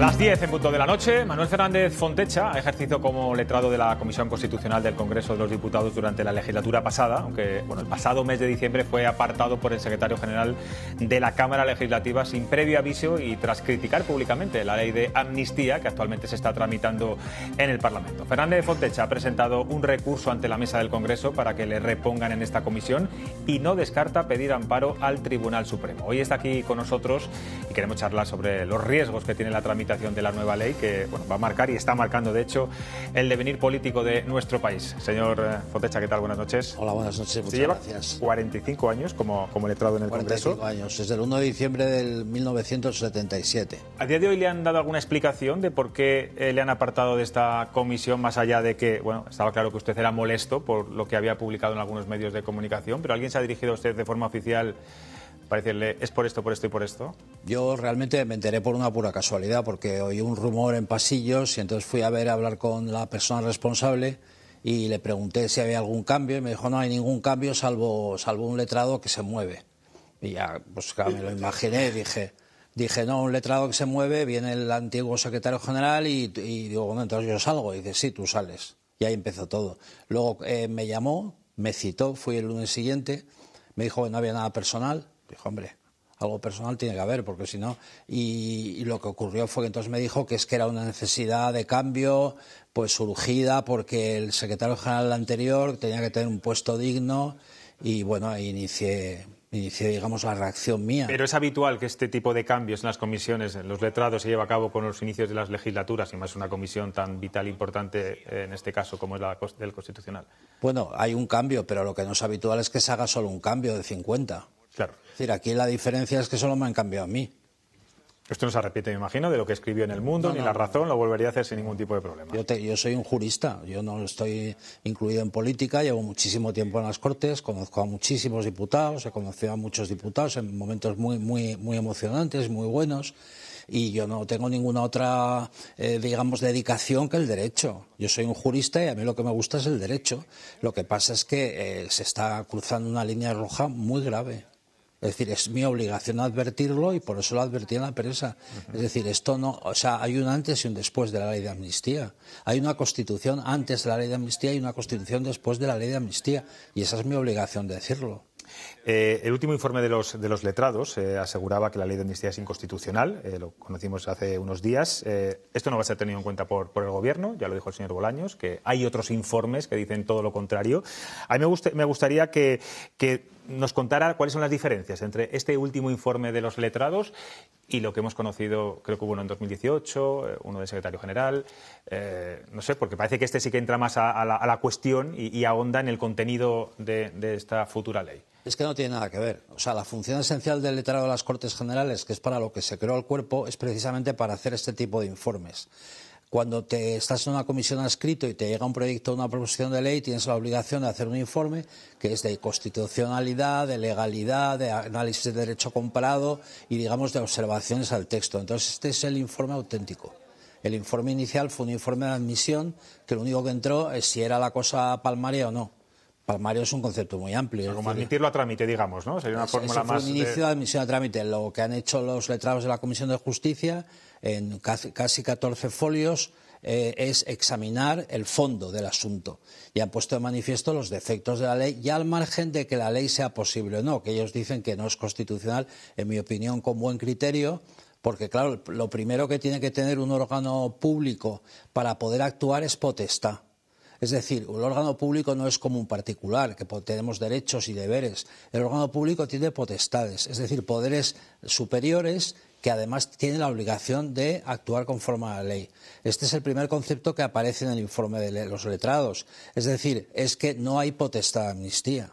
Las 10 en punto de la noche, Manuel Fernández Fontecha ha ejercido como letrado de la Comisión Constitucional del Congreso de los Diputados durante la legislatura pasada, aunque bueno, el pasado mes de diciembre fue apartado por el secretario general de la Cámara Legislativa sin previo aviso y tras criticar públicamente la ley de amnistía que actualmente se está tramitando en el Parlamento. Fernández Fontecha ha presentado un recurso ante la mesa del Congreso para que le repongan en esta comisión y no descarta pedir amparo al Tribunal Supremo. Hoy está aquí con nosotros y queremos charlar sobre los riesgos que tiene la tramitación de la nueva ley que va a marcar y está marcando, de hecho, el devenir político de nuestro país. Señor eh, Fotecha, ¿qué tal? Buenas noches. Hola, buenas noches. Muchas gracias. 45 años como, como letrado en el Congreso. 45 años, desde el 1 de diciembre del 1977. ¿A día de hoy le han dado alguna explicación de por qué eh, le han apartado de esta comisión, más allá de que, bueno, estaba claro que usted era molesto por lo que había publicado en algunos medios de comunicación, pero alguien se ha dirigido a usted de forma oficial? para decirle es por esto, por esto y por esto? Yo realmente me enteré por una pura casualidad, porque oí un rumor en pasillos y entonces fui a ver a hablar con la persona responsable y le pregunté si había algún cambio y me dijo no hay ningún cambio salvo, salvo un letrado que se mueve. Y ya, pues me lo imaginé, dije, dije, no, un letrado que se mueve, viene el antiguo secretario general y, digo, bueno, entonces yo salgo. Y dice, sí, tú sales. Y ahí empezó todo. Luego eh, me llamó, me citó, fui el lunes siguiente, me dijo que no había nada personal, Dijo, hombre, algo personal tiene que haber, porque si no. Y, lo que ocurrió fue que entonces me dijo que es que era una necesidad de cambio, pues surgida, porque el secretario general anterior tenía que tener un puesto digno, y bueno, ahí inicié. Inicié, digamos, la reacción mía. Pero es habitual que este tipo de cambios en las comisiones, en los letrados, se lleve a cabo con los inicios de las legislaturas, y más una comisión tan vital e importante eh, en este caso como es la del Constitucional. Bueno, hay un cambio, pero lo que no es habitual es que se haga solo un cambio de 50. Claro. Es decir, aquí la diferencia es que solo me han cambiado a mí. Esto no se repite, me imagino, de lo que escribió en El Mundo, ni La Razón, lo volvería a hacer sin ningún tipo de problema. Yo, yo, soy un jurista, yo no estoy incluido en política, llevo muchísimo tiempo en las Cortes, conozco a muchísimos diputados, he conocido a muchos diputados en momentos muy, muy, muy emocionantes, muy buenos, y yo no tengo ninguna otra, eh, digamos, dedicación que el derecho. Yo soy un jurista y a mí lo que me gusta es el derecho. Lo que pasa es que eh, se está cruzando una línea roja muy grave. Es decir, es mi obligación advertirlo y por eso lo advertí en la prensa. Es decir, esto no, o sea, hay un antes y un después de la ley de amnistía. Hay una constitución antes de la ley de amnistía y una constitución después de la ley de amnistía. Y esa es mi obligación de decirlo. Eh, el último informe de los, de los letrados eh, aseguraba que la ley de amnistía es inconstitucional, eh, lo conocimos hace unos días. esto no va a ser tenido en cuenta por, por, el Gobierno, ya lo dijo el señor Bolaños, que hay otros informes que dicen todo lo contrario. A mí me, me gustaría que, que nos contara cuáles son las diferencias entre este último informe de los letrados y lo que hemos conocido, creo que hubo uno en 2018, eh, uno del secretario general, eh, no sé, porque parece que este sí que entra más a, la, cuestión y, ahonda en el contenido de, de esta futura ley. Es que no tiene nada que ver. O sea, la función esencial del letrado de las Cortes Generales, que es para lo que se creó el cuerpo, es precisamente para hacer este tipo de informes. Cuando te estás en una comisión adscrito y te llega un proyecto, una proposición de ley, tienes la obligación de hacer un informe que es de constitucionalidad, de legalidad, de análisis de derecho comparado y, digamos, de observaciones al texto. Entonces, este es el informe auténtico. El informe inicial fue un informe de admisión que lo único que entró es si era la cosa palmaria o no. Palmario es un concepto muy amplio. como admitirlo a trámite, digamos, ¿no? Sería una un inicio de admisión a trámite. Lo que han hecho los letrados de la Comisión de Justicia en casi 14 folios, eh, es examinar el fondo del asunto. Y han puesto de manifiesto los defectos de la ley, ya al margen de que la ley sea posible o no, que ellos dicen que no es constitucional, en mi opinión, con buen criterio, porque, claro, lo primero que tiene que tener un órgano público para poder actuar es potestad. Es decir, el órgano público no es como un particular, que tenemos derechos y deberes. El órgano público tiene potestades, es decir, poderes superiores que además tiene la obligación de actuar conforme a la ley. Este es el primer concepto que aparece en el informe de los letrados. Es decir, es que no hay potestad de amnistía.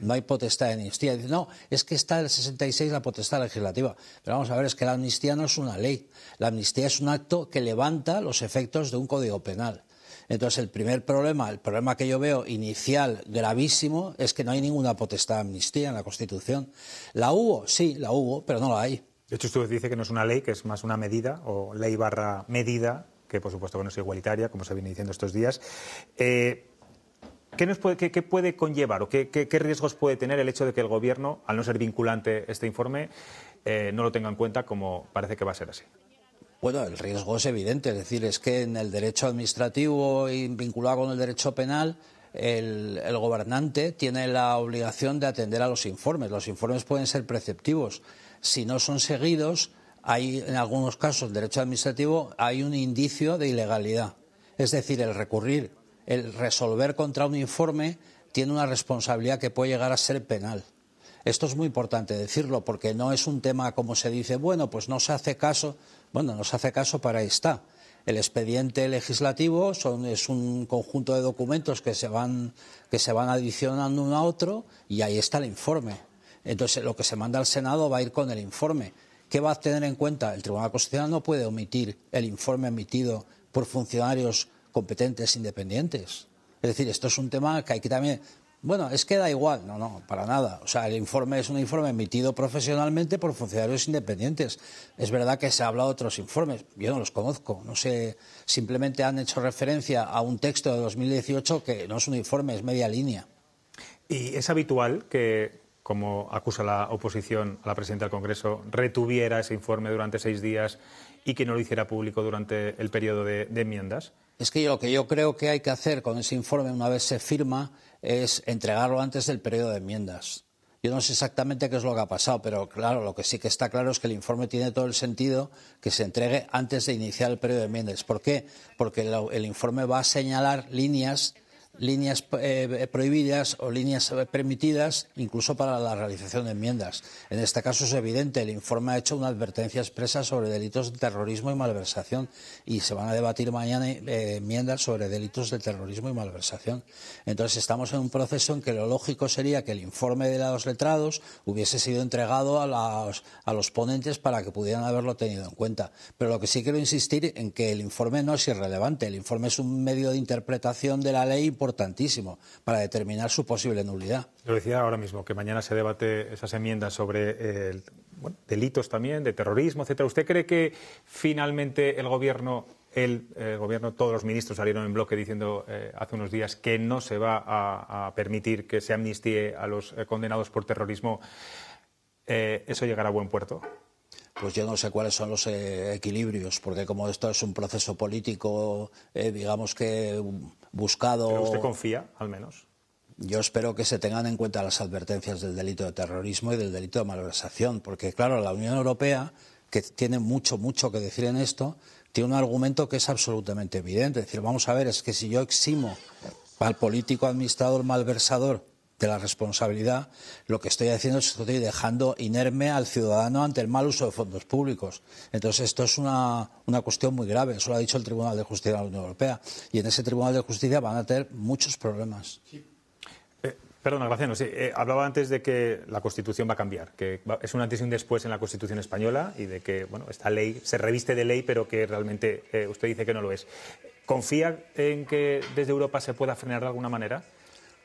No hay potestad de amnistía. Dice, no, es que está el 66 la potestad legislativa. Pero vamos a ver, es que la amnistía no es una ley. La amnistía es un acto que levanta los efectos de un código penal. Entonces, el primer problema, el problema que yo veo inicial gravísimo, es que no hay ninguna potestad de amnistía en la Constitución. ¿La hubo? Sí, la hubo, pero no la hay. De hecho, usted dice que no es una ley, que es más una medida, o ley barra medida, que por supuesto que no es igualitaria, como se viene diciendo estos días. Eh, ¿qué, nos puede, qué, puede, conllevar o qué, riesgos puede tener el hecho de que el Gobierno, al no ser vinculante este informe, eh, no lo tenga en cuenta como parece que va a ser así? Bueno, el riesgo es evidente, es decir, es que en el derecho administrativo y vinculado con el derecho penal, el, gobernante tiene la obligación de atender a los informes. Los informes pueden ser preceptivos. Si no son seguidos, hay, en algunos casos, en derecho administrativo, hay un indicio de ilegalidad. Es decir, el recurrir, el resolver contra un informe tiene una responsabilidad que puede llegar a ser penal. Esto es muy importante decirlo porque no es un tema como se dice, bueno, pues no se hace caso, bueno, no se hace caso para ahí está. El expediente legislativo es un conjunto de documentos que se, van, que se van adicionando uno a otro y ahí está el informe. Entonces, lo que se manda al Senado va a ir con el informe. ¿Qué va a tener en cuenta? El Tribunal Constitucional no puede omitir el informe emitido por funcionarios competentes independientes. Es decir, esto es un tema que hay que también bueno, es que da igual, no, no, para nada. O sea, el informe es un informe emitido profesionalmente por funcionarios independientes. Es verdad que se ha hablado de otros informes, yo no los conozco, no sé, simplemente han hecho referencia a un texto de 2018 que no es un informe, es media línea. ¿Y es habitual que, como acusa la oposición a la presidenta del Congreso, retuviera ese informe durante seis días y que no lo hiciera público durante el periodo de, de enmiendas? Es que lo que yo creo que hay que hacer con ese informe una vez se firma es entregarlo antes del periodo de enmiendas. Yo no sé exactamente qué es lo que ha pasado, pero claro, lo que sí que está claro es que el informe tiene todo el sentido que se entregue antes de iniciar el periodo de enmiendas. ¿Por qué? Porque el informe va a señalar líneas líneas eh, prohibidas o líneas eh, permitidas, incluso para la realización de enmiendas. En este caso es evidente, el informe ha hecho una advertencia expresa sobre delitos de terrorismo y malversación y se van a debatir mañana eh, enmiendas sobre delitos de terrorismo y malversación. Entonces estamos en un proceso en que lo lógico sería que el informe de los letrados hubiese sido entregado a, a los ponentes para que pudieran haberlo tenido en cuenta. Pero lo que sí quiero insistir en que el informe no es irrelevante, el informe es un medio de interpretación de la ley por importantísimo para determinar su posible nulidad. Lo decía ahora mismo, que mañana se debate esas enmiendas sobre el eh, delitos también, de terrorismo, etcétera. ¿Usted cree que finalmente el gobierno el, gobierno, todos los ministros salieron en bloque diciendo eh, hace unos días que no se va a, permitir que se amnistíe a los eh, condenados por terrorismo. ¿Eso llegará a buen puerto? pues yo no sé cuáles son los eh, equilibrios, porque como esto es un proceso político, eh, digamos que um, buscado. ¿Pero usted confía, al menos? Yo espero que se tengan en cuenta las advertencias del delito de terrorismo y del delito de malversación, porque claro, la Unión Europea, que tiene mucho, mucho que decir en esto, tiene un argumento que es absolutamente evidente. Es decir, vamos a ver, es que si yo eximo al político administrador malversador de la responsabilidad, lo que estoy haciendo es que estoy dejando inerme al ciudadano ante el mal uso de fondos públicos. Entonces, esto es una, cuestión muy grave, eso lo ha dicho el Tribunal de Justicia de la Unión Europea, y en ese Tribunal de Justicia van a tener muchos problemas. Eh, perdona, Graciano, eh, hablaba antes de que la Constitución va a cambiar, que es un antes y un después en la Constitución española y de que bueno, esta ley se reviste de ley, pero que realmente eh, usted dice que no lo es. ¿Confía en que desde Europa se pueda frenar de alguna manera?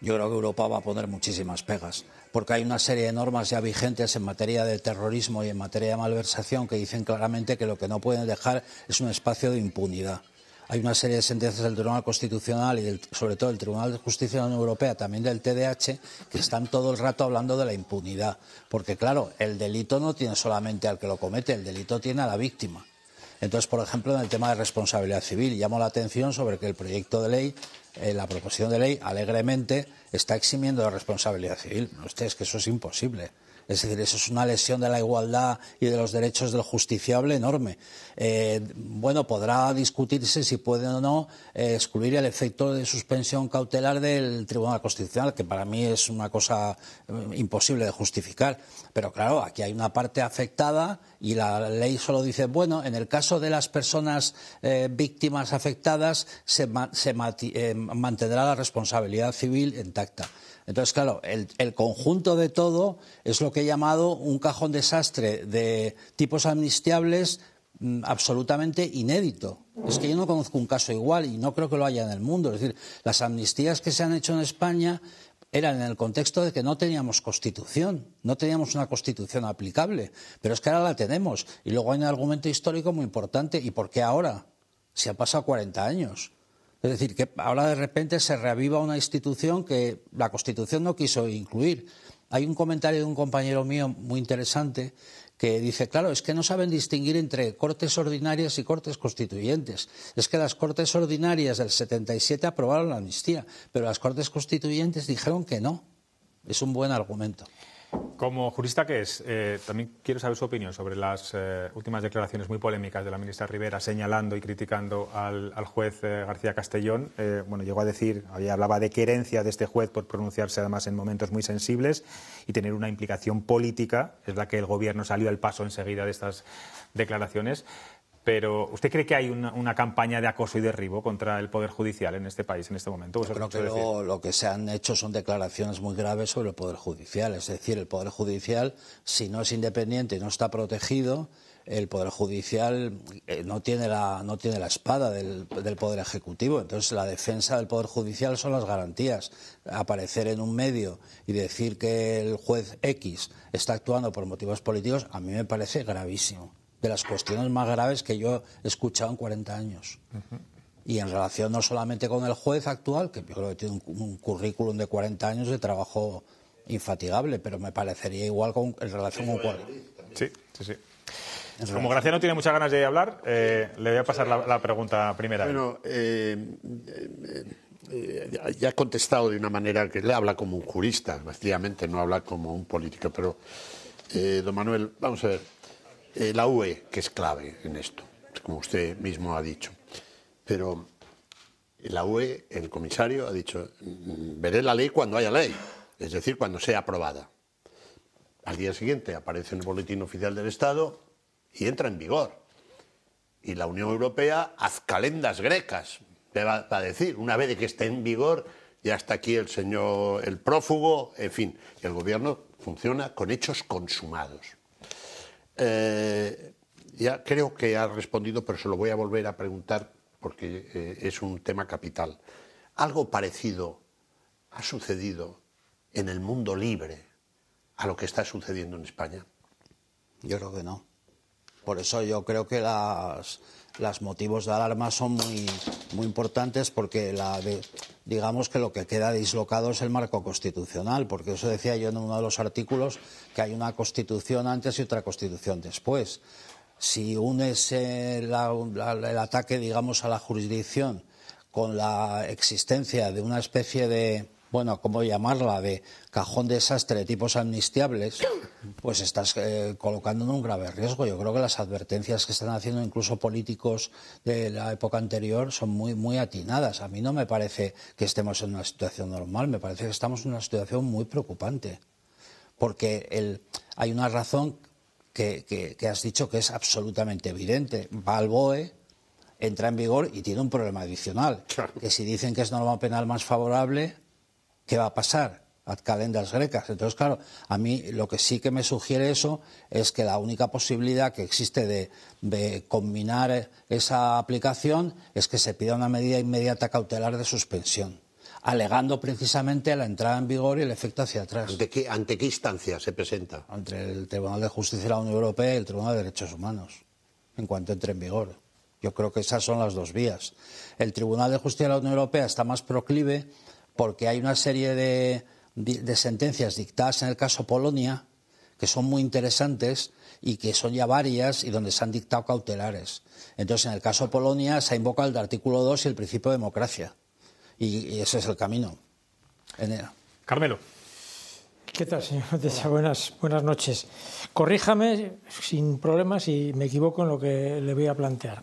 yo creo que Europa va a poner muchísimas pegas, porque hay una serie de normas ya vigentes en materia de terrorismo y en materia de malversación que dicen claramente que lo que no pueden dejar es un espacio de impunidad. Hay una serie de sentencias del Tribunal Constitucional y del, sobre todo del Tribunal de Justicia de la Unión Europea, también del TDH, que están todo el rato hablando de la impunidad. Porque claro, el delito no tiene solamente al que lo comete, el delito tiene a la víctima. Entonces, por ejemplo, en el tema de responsabilidad civil, llamo la atención sobre que el proyecto de ley eh, la proposición de ley alegremente está eximiendo la responsabilidad civil. No, que eso es imposible. Es decir, eso es una lesión de la igualdad y de los derechos del justiciable enorme. Eh, bueno, podrá discutirse si puede o no eh, excluir el efecto de suspensión cautelar del Tribunal Constitucional, que para mí es una cosa eh, imposible de justificar. Pero claro, aquí hay una parte afectada y la ley solo dice, bueno, en el caso de las personas víctimas afectadas se, mantendrá la responsabilidad civil intacta. Entonces, claro, el, conjunto de todo es lo que he llamado un cajón desastre de tipos amnistiables mm, absolutamente inédito. Es que yo no conozco un caso igual y no creo que lo haya en el mundo. Es decir, las amnistías que se han hecho en España eran en el contexto de que no teníamos constitución, no teníamos una constitución aplicable, pero es que ahora la tenemos. Y luego hay un argumento histórico muy importante, ¿y por qué ahora? Si han pasado 40 años. Es decir, que ahora de repente se reaviva una institución que la Constitución no quiso incluir. Hay un comentario de un compañero mío muy interesante que dice, claro, es que no saben distinguir entre cortes ordinarias y cortes constituyentes. Es que las cortes ordinarias del 77 aprobaron la amnistía, pero las cortes constituyentes dijeron que no. Es un buen argumento. Como jurista que es, eh, también quiero saber su opinión sobre las eh, últimas declaraciones muy polémicas de la ministra Rivera señalando y criticando al, juez eh, García Castellón. bueno, llegó a decir, había, hablaba de querencia de este juez por pronunciarse además en momentos muy sensibles y tener una implicación política. Es la que el gobierno salió al paso enseguida de estas declaraciones. Pero ¿usted cree que hay una, campaña de acoso y derribo contra el Poder Judicial en este país en este momento? Yo creo que lo, que se han hecho son declaraciones muy graves sobre el Poder Judicial. Es decir, el Poder Judicial, si no es independiente y no está protegido, el Poder Judicial eh, no, tiene la, no tiene la espada del, del, Poder Ejecutivo. Entonces, la defensa del Poder Judicial son las garantías. Aparecer en un medio y decir que el juez X está actuando por motivos políticos, a mí me parece gravísimo de las cuestiones más graves que yo he escuchado en 40 años. Y en relación no solamente con el juez actual, que yo creo que tiene un, currículum de 40 años de trabajo infatigable, pero me parecería igual con, en relación con... Sí, sí, sí. Como Graciano tiene muchas ganas de hablar, eh, le voy a pasar la, pregunta primera. Bueno, eh, eh, ya ha contestado de una manera que le habla como un jurista, básicamente, no habla como un político. Pero, don Manuel, vamos a ver. Eh, la UE, que es clave en esto, como usted mismo ha dicho. Pero la UE, el comisario, ha dicho, mm, veré la ley cuando haya ley, es decir, cuando sea aprobada. Al día siguiente aparece en el Boletín Oficial del Estado y entra en vigor. Y la Unión Europea, haz calendas grecas, le va a decir, una vez que esté en vigor, ya está aquí el señor, el prófugo, en fin, el gobierno funciona con hechos consumados. Eh, ya creo que ha respondido, pero se lo voy a volver a preguntar porque eh, es un tema capital. Algo parecido ha sucedido en el mundo libre a lo que está sucediendo en España. Yo creo que no. Por eso yo creo que las los motivos de alarma son muy, muy importantes porque la de, digamos que lo que queda dislocado es el marco constitucional, porque eso decía yo en uno de los artículos que hay una constitución antes y otra constitución después. Si unes el, eh, el ataque, digamos, a la jurisdicción con la existencia de una especie de, bueno, ¿cómo llamarla?, de cajón de de tipos amnistiables, pues estás colocándonos eh, colocando en un grave riesgo. Yo creo que las advertencias que están haciendo incluso políticos de la época anterior son muy, muy atinadas. A mí no me parece que estemos en una situación normal, me parece que estamos en una situación muy preocupante, porque el, hay una razón que, has dicho que es absolutamente evidente. Va entra en vigor y tiene un problema adicional. Que si dicen que es norma penal más favorable, ¿qué va a pasar? a calendas grecas. Entonces, claro, a mí lo que sí que me sugiere eso es que la única posibilidad que existe de, combinar esa aplicación es que se pida una medida inmediata cautelar de suspensión alegando precisamente la entrada en vigor y el efecto hacia atrás. ¿Ante qué, ¿Ante qué, instancia se presenta? ...entre el Tribunal de Justicia de la Unión Europea y el Tribunal de Derechos Humanos, en cuanto entre en vigor. Yo creo que esas son las dos vías. El Tribunal de Justicia de la Unión Europea está más proclive porque hay una serie de, de sentencias dictadas en el caso Polonia que son muy interesantes y que son ya varias y donde se han dictado cautelares. Entonces, en el caso Polonia se ha invocado el artículo 2 y el principio de democracia. Y, ese es el camino. Carmelo. ¿Qué tal, señor Buenas, buenas noches. Corríjame sin problemas si me equivoco en lo que le voy a plantear.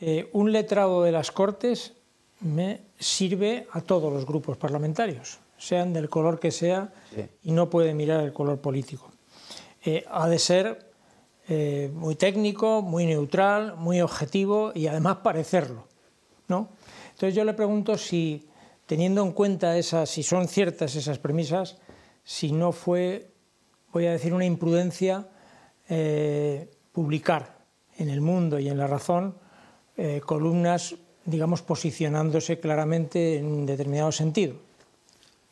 Eh, un letrado de las Cortes me sirve a todos los grupos parlamentarios, sean del color que sea, y no puede mirar el color político. Eh, ha de ser eh, muy técnico, muy neutral, muy objetivo y además parecerlo. ¿no? Entonces yo le pregunto si, teniendo en cuenta esas, si son ciertas esas premisas, si no fue, voy a decir, una imprudencia eh, publicar en el mundo y en la razón columnas digamos, posicionándose claramente en determinado sentido.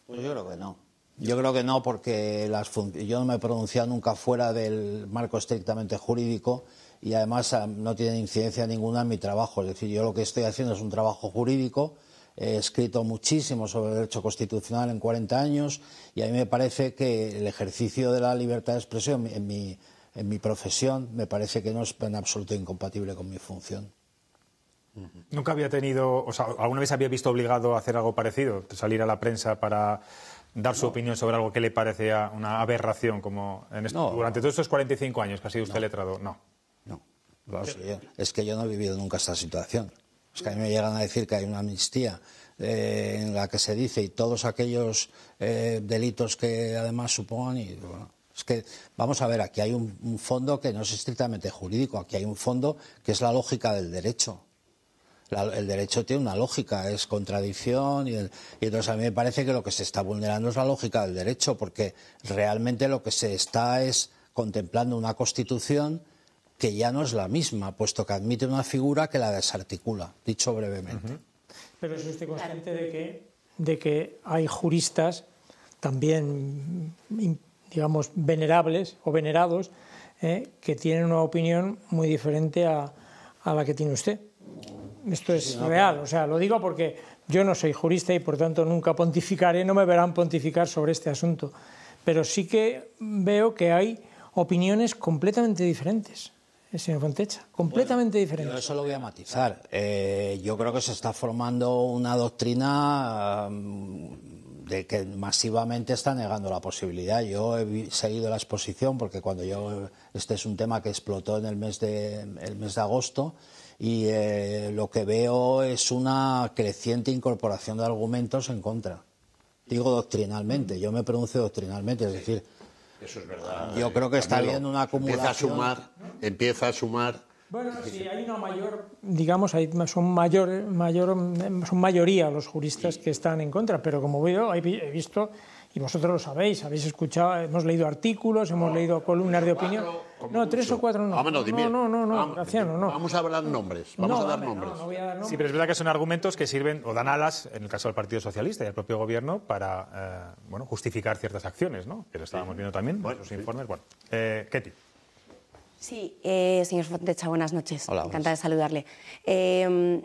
Pues yo creo que no. Yo creo que no, porque las yo no me he pronunciado nunca fuera del marco estrictamente jurídico y además ah, no tiene incidencia ninguna en mi trabajo. Es decir, yo lo que estoy haciendo es un trabajo jurídico, he escrito muchísimo sobre derecho constitucional en 40 años y a mí me parece que el ejercicio de la libertad de expresión en mi, en mi profesión me parece que no es en absoluto incompatible con mi función. Nunca había tenido, o ¿alguna vez había visto obligado a hacer algo parecido? Salir a la prensa para dar su opinión sobre algo que le parecía una aberración, como en durante todos estos 45 años que ha sido usted letrado. No. No. es que yo no he vivido nunca esta situación. Es que a mí me llegan a decir que hay una amnistía eh, en la que se dice y todos aquellos eh, delitos que además supongan... es que, vamos a ver, aquí hay un fondo que no es estrictamente jurídico, aquí hay un fondo que es la lógica del derecho el derecho tiene una lógica, es contradicción y, entonces a mí me parece que lo que se está vulnerando es la lógica del derecho porque realmente lo que se está es contemplando una constitución que ya no es la misma, puesto que admite una figura que la desarticula, dicho brevemente. Pero es usted consciente de que, de que hay juristas también, digamos, venerables o venerados, eh, que tienen una opinión muy diferente a la que tiene usted esto es real, o sea, lo digo porque yo no soy jurista y por tanto nunca pontificaré, no me verán pontificar sobre este asunto, pero sí que veo que hay opiniones completamente diferentes. Eh, señor Fontecha, completamente diferentes. Yo eso lo voy a matizar. Eh, yo creo que se está formando una doctrina mm, de que masivamente está negando la posibilidad. Yo he seguido la exposición porque cuando yo este es un tema que explotó en el mes de el mes de agosto y eh, lo que veo es una creciente incorporación de argumentos en contra. Digo doctrinalmente, yo me pronuncio doctrinalmente, es decir, es Yo eh. creo que está habiendo una acumulación. Empieza a sumar, empieza a sumar. Bueno, sí, hay una mayor, digamos, son mayor, son mayoría los juristas que están en contra, pero como veo, he visto y vosotros lo sabéis, habéis escuchado, hemos leído artículos, hemos leído columnas de opinión. No, tres o cuatro no. Ah, no, no, no, Vamos a hablar nombres, vamos a dar nombres. Sí, pero es verdad que son argumentos que sirven o dan alas, en el caso del Partido Socialista y del propio Gobierno, para eh, bueno, justificar ciertas acciones, ¿no? Que lo estábamos viendo también, bueno, los informes. Bueno, eh, Ketty. Sí, eh, señor Fontecha, buenas noches. Hola, Encantada de saludarle. Em,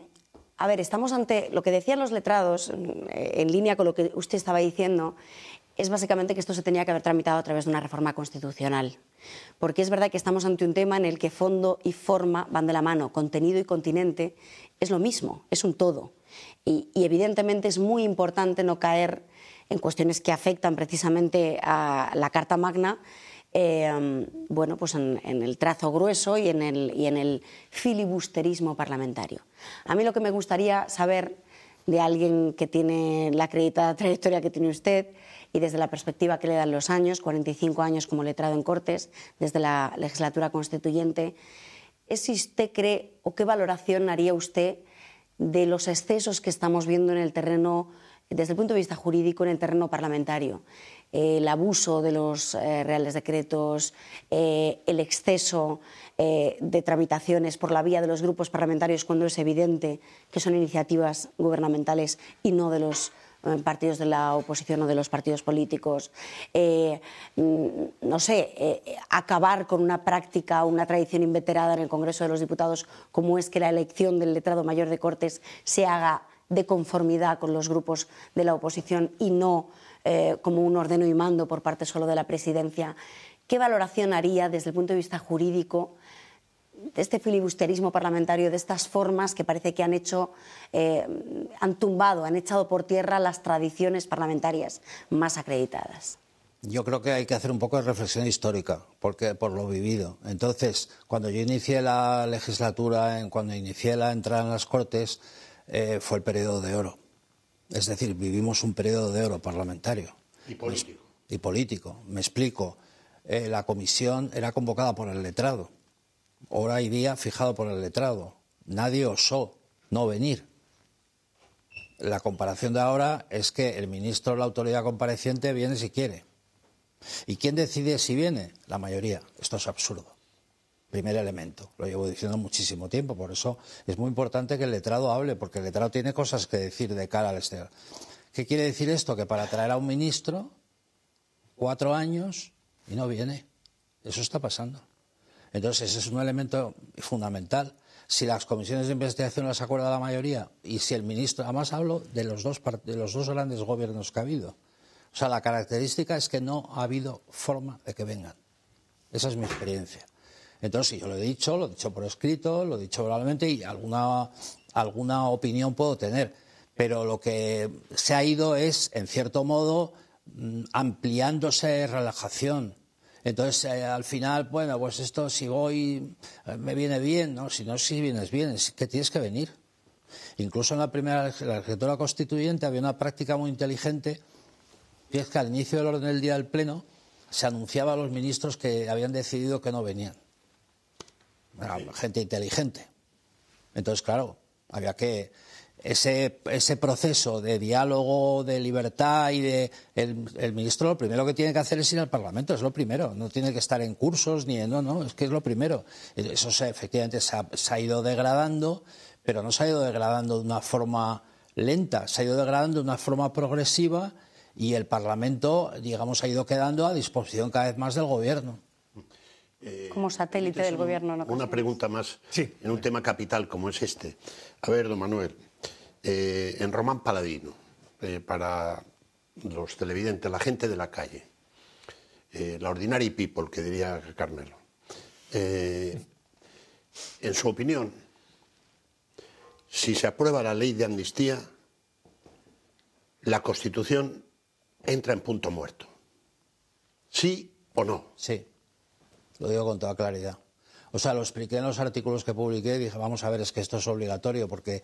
a ver, estamos ante lo que decían los letrados, mm, en línea con lo que usted estaba diciendo, es básicamente que esto se tenía que haber tramitado a través de una reforma constitucional. Porque es verdad que estamos ante un tema en el que fondo y forma van de la mano, contenido y continente es lo mismo, es un todo. Y, evidentemente es muy importante no caer en cuestiones que afectan precisamente a la Carta Magna, eh, bueno, pues en, el trazo grueso y en el filibusterismo parlamentario. A mí lo que me gustaría saber de alguien que tiene la acreditada trayectoria que tiene usted y desde la perspectiva que le dan los años, 45 años como letrado en Cortes, desde la legislatura constituyente, es si usted cree o qué valoración haría usted de los excesos que estamos viendo en el terreno, desde el punto de vista jurídico, en el terreno parlamentario. Eh, el abuso de los eh, reales decretos, eh, el exceso de tramitaciones por la vía de los grupos parlamentarios cuando es evidente que son iniciativas gubernamentales y no de los eh, partidos de la oposición o de los partidos políticos, eh, mm, no sé, eh, acabar con una práctica, una tradición inveterada en el Congreso de los Diputados, como es que la elección del letrado mayor de Cortes se haga de conformidad con los grupos de la oposición y no como un ordeno y mando por parte solo de la presidencia. ¿Qué valoración haría desde el punto de vista jurídico de este filibusterismo parlamentario, de estas formas que parece que han hecho, eh, han tumbado, han echado por tierra las tradiciones parlamentarias más acreditadas. Yo creo que hay que hacer un poco de reflexión histórica, porque por lo vivido. Entonces, cuando yo inicié la legislatura, cuando inicié la entrada en las Cortes, eh, fue el periodo de oro. Es decir, vivimos un periodo de oro parlamentario. Y político. y político. Me explico. Eh, la comisión era convocada por el letrado hora y día fijado por el letrado. Nadie osó no venir. La comparación de ahora es que el ministro la autoridad compareciente viene si quiere. ¿Y quién decide si viene? La mayoría. Esto es absurdo. Primer elemento. Lo llevo diciendo muchísimo tiempo, por eso es muy importante que el letrado hable, porque el letrado tiene cosas que decir de cara al exterior. ¿Qué quiere decir esto? Que para traer a un ministro, cuatro años y no viene. Eso está pasando. Entonces, ese es un elemento fundamental. Si las comisiones de investigación las acuerda la mayoría y si el ministro, además hablo de los dos, de los dos grandes gobiernos que ha habido. O sea, la característica es que no ha habido forma de que vengan. Esa es mi experiencia. Entonces, yo lo he dicho, lo he dicho por escrito, lo he dicho verbalmente y alguna, alguna opinión puedo tener. Pero lo que se ha ido es, en cierto modo, mm, ampliándose relajación, entonces, eh, al final, bueno, pues esto si voy eh, me viene bien, ¿no? Si no, si vienes bien, es que tienes que venir. Incluso en la primera legislatura constituyente había una práctica muy inteligente, y es que al inicio del orden del día del Pleno se anunciaba a los ministros que habían decidido que no venían. gente inteligente. Entonces, claro, había que ese, proceso de diálogo, de libertad y de. El, ministro lo primero que tiene que hacer es ir al Parlamento, es lo primero. No tiene que estar en cursos ni en. No, no, es que es lo primero. Eso efectivamente se ha, ido degradando, pero no se ha ido degradando de una forma lenta, se ha ido degradando de una forma progresiva y el Parlamento, digamos, ha ido quedando a disposición cada vez más del Gobierno. Eh, como satélite del Gobierno. Una pregunta más sí. en un tema capital como es este. A ver, don Manuel, eh, en Román Paladino, eh, para los televidentes, la gente de la calle, eh, la ordinary people, que diría Carmelo. en su opinión, si se aprueba la ley de amnistía, la Constitución entra en punto muerto. ¿Sí o no? Sí, lo digo con toda claridad. O sea, lo expliqué en los artículos que publiqué y dije, vamos a ver, es que esto es obligatorio porque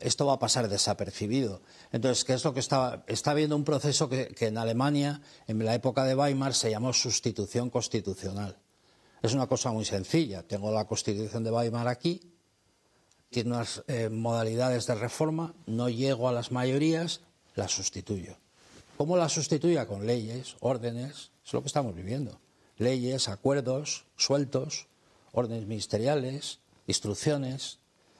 esto va a pasar desapercibido. Entonces, ¿qué es lo que está, Está habiendo un proceso que, en Alemania, en la época de Weimar, se llamó sustitución constitucional. Es una cosa muy sencilla. Tengo la constitución de Weimar aquí, tiene unas eh, modalidades de reforma, no llego a las mayorías, la sustituyo. ¿Cómo la sustituya? Con leyes, órdenes, es lo que estamos viviendo. Leyes, acuerdos, sueltos órdenes ministeriales, instrucciones,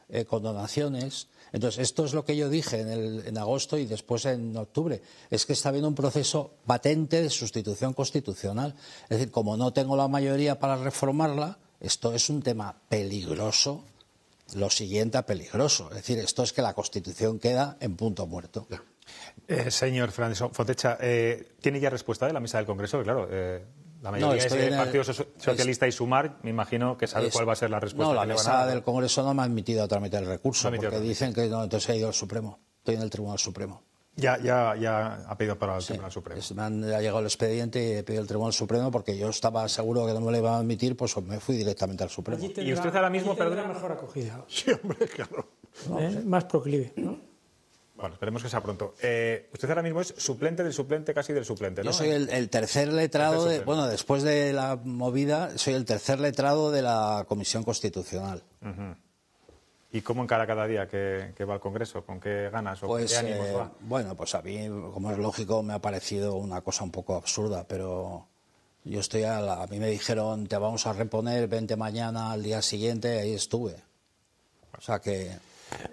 eh, condonaciones. Entonces, esto es lo que yo dije en, agosto y después en octubre. Es que está habiendo un proceso patente de sustitución constitucional. Es decir, como no tengo la mayoría para reformarla, esto es un tema peligroso. Lo siguiente a peligroso. Es decir, esto es que la Constitución queda en punto muerto. Eh, señor Fernández Fontecha, eh, ¿tiene ya respuesta de la mesa del Congreso? Claro, la mayoría no, Partido Socialista y Sumar, me imagino que sabe cuál va a ser la respuesta. No, la que del Congreso no me ha admitido a tramitar el recurso, porque dicen que no, entonces ha ido al Supremo. Estoy en el Tribunal Supremo. Ya, ya, ya ha pedido para el Tribunal Supremo. me ha llegado el expediente y he pedido el Tribunal Supremo porque yo estaba seguro que no me lo iban a admitir, pues me fui directamente al Supremo. y usted ahora mismo, perdón. mejor acogida. Sí, hombre, claro. ¿Eh? Más proclive, ¿no? Bueno, esperemos que sea pronto. Eh, usted ahora mismo es suplente del suplente, casi del suplente, ¿no? Yo soy el, tercer letrado, de, bueno, después de la movida, soy el tercer letrado de la Comisión Constitucional. ¿Y cómo encara cada día que, va al Congreso? ¿Con qué ganas o con pues, qué ánimos eh, va? Bueno, pues a mí, como es lógico, me ha parecido una cosa un poco absurda, pero yo estoy a mí me dijeron, te vamos a reponer, vente mañana, al día siguiente, ahí estuve. O sea que...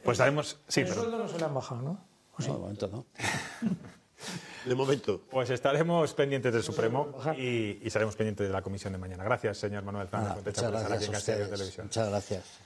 Pues sabemos... Sí, el pero... sueldo no se le han bajado, ¿no? sí. de momento no. de momento. Pues estaremos pendientes del Supremo y, y, estaremos pendientes de la comisión de mañana. Gracias, señor Manuel Fernández. Muchas pues, gracias, a Televisión. Muchas gracias.